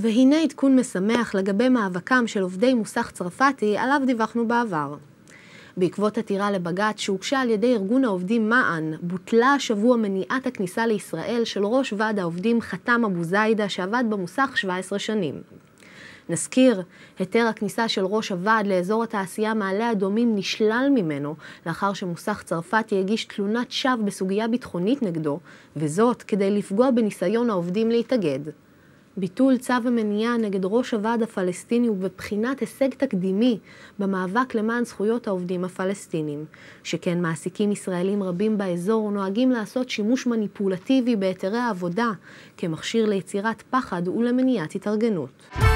והנה עדכון משמח לגבי מאבקם של עובדי מוסך צרפתי עליו דיווחנו בעבר. בעקבות עתירה לבג"ץ שהוגשה על ידי ארגון העובדים מען, בוטלה השבוע מניעת הכניסה לישראל של ראש ועד העובדים חתם אבו זיידה שעבד במוסך 17 שנים. נזכיר, היתר הכניסה של ראש הוועד לאזור התעשייה מעלה אדומים נשלל ממנו לאחר שמוסך צרפתי הגיש תלונת שווא בסוגיה ביטחונית נגדו, וזאת כדי לפגוע בניסיון העובדים להתאגד. ביטול צו המניעה נגד ראש הוועד הפלסטיני הוא בבחינת הישג תקדימי במאבק למען זכויות העובדים הפלסטינים, שכן מעסיקים ישראלים רבים באזור נוהגים לעשות שימוש מניפולטיבי בהיתרי העבודה כמכשיר ליצירת פחד ולמניעת התארגנות.